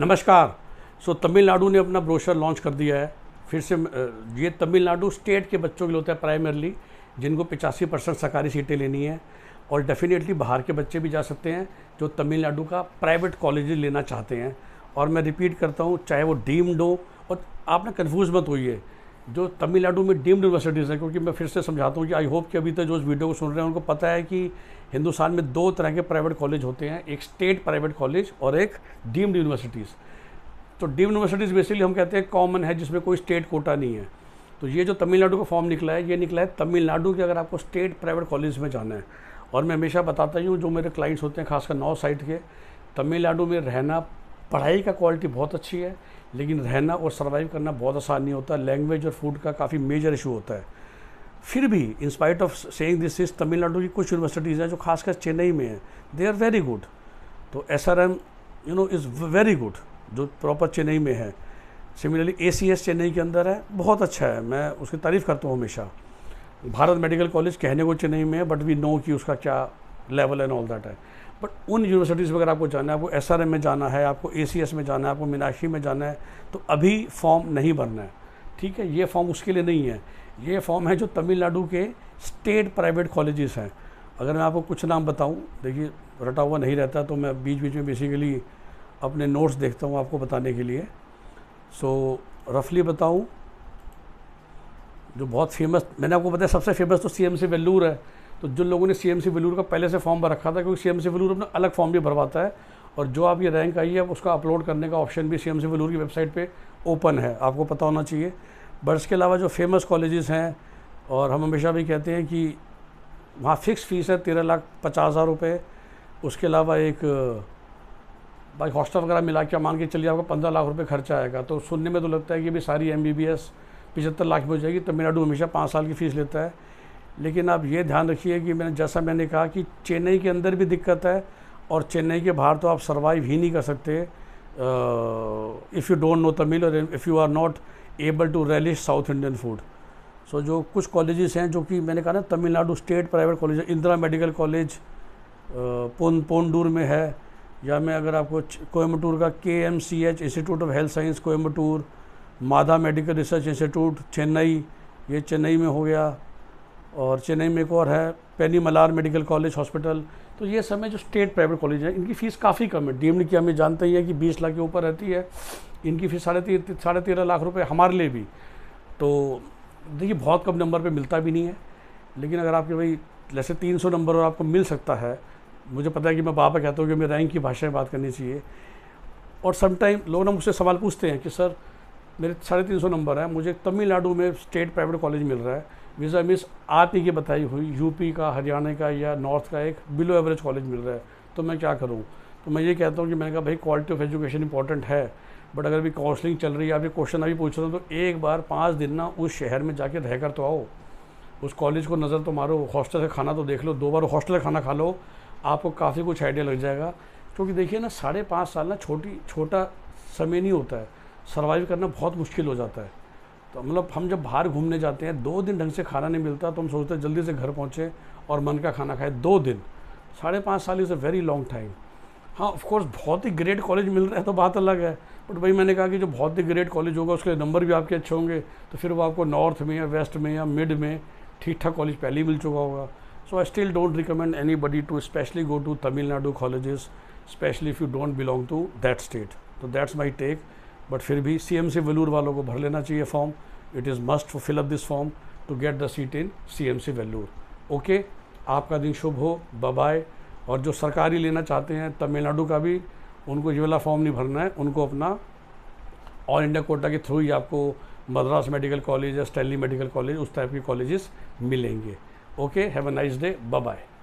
नमस्कार सो तमिलनाडु ने अपना ब्रोशर लॉन्च कर दिया है फिर से ये तमिलनाडु स्टेट के बच्चों के लिए होता है प्राइमरली जिनको पिचासी परसेंट सरकारी सीटें लेनी है और डेफिनेटली बाहर के बच्चे भी जा सकते हैं जो तमिलनाडु का प्राइवेट कॉलेज लेना चाहते हैं और मैं रिपीट करता हूँ चाहे वो डीम्ड हो और आपने कन्फ्यूज़ मत होइए जो तमिलनाडु में डीम्ड यूनिवर्सिटीज़ हैं क्योंकि मैं फिर से समझाता हूँ कि आई होप कि अभी तक जो इस वीडियो को सुन रहे हैं उनको पता है कि हिंदुस्तान में दो तरह के प्राइवेट कॉलेज होते हैं एक स्टेट प्राइवेट कॉलेज और एक डीम्ड यूनिवर्सिटीज़ तो डीम्ड यूनिवर्सिटीज़ बेसिकली हम कहते हैं कॉमन है जिसमें कोई स्टेट कोटा नहीं है तो ये जो तमिलनाडु का फॉर्म निकला है ये निकला है तमिलनाडु के अगर आपको स्टेट प्राइवेट कॉलेज में जाना है और मैं हमेशा बताता ही हूँ जो मेरे क्लाइंट्स होते हैं खासकर नॉर्थ साइड के तमिलनाडु में रहना पढ़ाई का क्वालिटी बहुत अच्छी है लेकिन रहना और सर्वाइव करना बहुत आसान नहीं होता लैंग्वेज और फूड का काफ़ी मेजर इशू होता है फिर भी in spite of saying this is Tamil की कुछ यूनिवर्सिटीज़ हैं जो खासकर चेन्नई में हैं दे आर वेरी गुड तो S R M you know is very good जो प्रॉपर चेन्नई में है similarly A C S Chennai के अंदर है बहुत अच्छा है मैं उसकी तारीफ़ करता हूँ हमेशा भारत मेडिकल कॉलेज कहने को चेन्नई में है बट वी नो कि उसका क्या लेवल एंड ऑल दैट है बट उन यूनिवर्सिटीज़ में अगर आपको जाना है आपको एस में जाना है आपको ए में जाना है आपको मीनाक्षी में जाना है तो अभी फॉर्म नहीं भरना है ठीक है ये फॉर्म उसके लिए नहीं है ये फॉर्म है जो तमिलनाडु के स्टेट प्राइवेट कॉलेजेस हैं अगर मैं आपको कुछ नाम बताऊं देखिए रटा हुआ नहीं रहता तो मैं बीच बीच में बेसिकली अपने नोट्स देखता हूँ आपको बताने के लिए सो रफली बताऊँ जो बहुत फेमस मैंने आपको बताया सबसे फेमस तो सी एम सी वेल्लूर है तो जिन लोगों ने सी एम का पहले से फॉर्म भर रखा था क्योंकि सी एम अपना अलग फॉर्म भी भरवाता है और जो आप ये रैंक आई है उसका अपलोड करने का ऑप्शन भी सी एम की वेबसाइट पर ओपन है आपको पता होना चाहिए बट इसके अलावा जो फेमस कॉलेजेस हैं और हम हमेशा भी कहते हैं कि वहाँ फ़िक्स फ़ीस है तेरह लाख पचास हज़ार रुपये उसके अलावा एक भाई हॉस्टल वगैरह मिला के मान के चलिए आपका पंद्रह लाख रुपये खर्चा आएगा तो सुनने में तो लगता है कि अभी सारी एम बी बी एस पचहत्तर लाख में हो जाएगी तमिलनाडु हमेशा पाँच साल की फ़ीस लेता है लेकिन आप ये ध्यान रखिए कि मैंने जैसा मैंने कहा कि चेन्नई के अंदर भी दिक्कत है और चेन्नई के बाहर तो आप सर्वाइव ही नहीं कर सकते if you don't know Tamil और if you are not able to relish South Indian food so जो कुछ कॉलेजेस हैं जो कि मैंने कहा ना Tamil Nadu state private college Indira medical college पोन पोंडूर में है या मैं अगर आपको कोयम्बटूर का K M C H institute of health science Coimbatore Madha medical research institute Chennai ये चेन्नई में हो गया और चेन्नई में एक और है Panimalar medical college hospital तो ये समय जो स्टेट प्राइवेट कॉलेज हैं इनकी फ़ीस काफ़ी कम है डी डी की हमें जानते ही है कि बीस लाख के ऊपर रहती है इनकी फ़ीस साढ़े तीन साढ़े तेरह लाख रुपये हमारे लिए भी तो देखिए बहुत कम नंबर पर मिलता भी नहीं है लेकिन अगर आपके भाई जैसे तीन सौ नंबर और आपको मिल सकता है मुझे पता है कि मैं बापा कहता हूँ कि मेरे रैंक की भाषा में बात करनी चाहिए और समटाइम लोग ना मुझसे सवाल पूछते हैं कि सर मेरे साढ़े तीन सौ नंबर है मुझे तमिलनाडु में स्टेट प्राइवेट कॉलेज मिल रहा है वीज़ा मिस आप ही की बताई हुई यूपी का हरियाणा का या नॉर्थ का एक बिलो एवरेज कॉलेज मिल रहा है तो मैं क्या करूँ तो मैं ये कहता हूँ कि मैंने कहा भाई क्वालिटी ऑफ एजुकेशन इंपॉर्टेंट है बट अगर अभी काउंसलिंग चल रही है आप ये क्वेश्चन अभी पूछ रहे हो तो एक बार पाँच दिन ना उस शहर में जाके रहकर तो आओ उस कॉलेज को नज़र तो मारो हॉस्टल से खाना तो देख लो दो बार हॉस्टल से खाना खा लो आपको काफ़ी कुछ आइडिया लग जाएगा क्योंकि देखिए ना साढ़े पाँच साल ना छोटी छोटा समय नहीं होता है सर्वाइव करना बहुत मुश्किल हो जाता है तो मतलब हम जब बाहर घूमने जाते हैं दो दिन ढंग से खाना नहीं मिलता तो हम सोचते हैं जल्दी से घर पहुँचे और मन का खाना खाए दो दिन साढ़े पाँच साल is a very long time हाँ ऑफकोर्स बहुत ही ग्रेट कॉलेज मिल रहा है तो बात अलग है बट भाई मैंने कहा कि जो बहुत ही ग्रेट कॉलेज होगा उसके लिए नंबर भी आपके अच्छे होंगे तो फिर वो आपको नॉर्थ में या वेस्ट में या मिड में ठीक ठाक कॉलेज पहले ही मिल चुका होगा so I still don't recommend anybody to specially go to Tamil Nadu colleges specially if you don't belong to that state तो दैट्स माई टेक बट फिर भी सी सी वेलूर वालों को भर लेना चाहिए form it is must fill up this form to get the seat in C C Vellore okay आपका दिन शुभ हो बाय और जो सरकारी लेना चाहते हैं तमिलनाडु का भी उनको ये वाला फॉर्म नहीं भरना है उनको अपना ऑल इंडिया कोटा के थ्रू ही आपको मद्रास मेडिकल कॉलेज या स्टैली मेडिकल कॉलेज उस टाइप के कॉलेजेस मिलेंगे okay have a nice day bye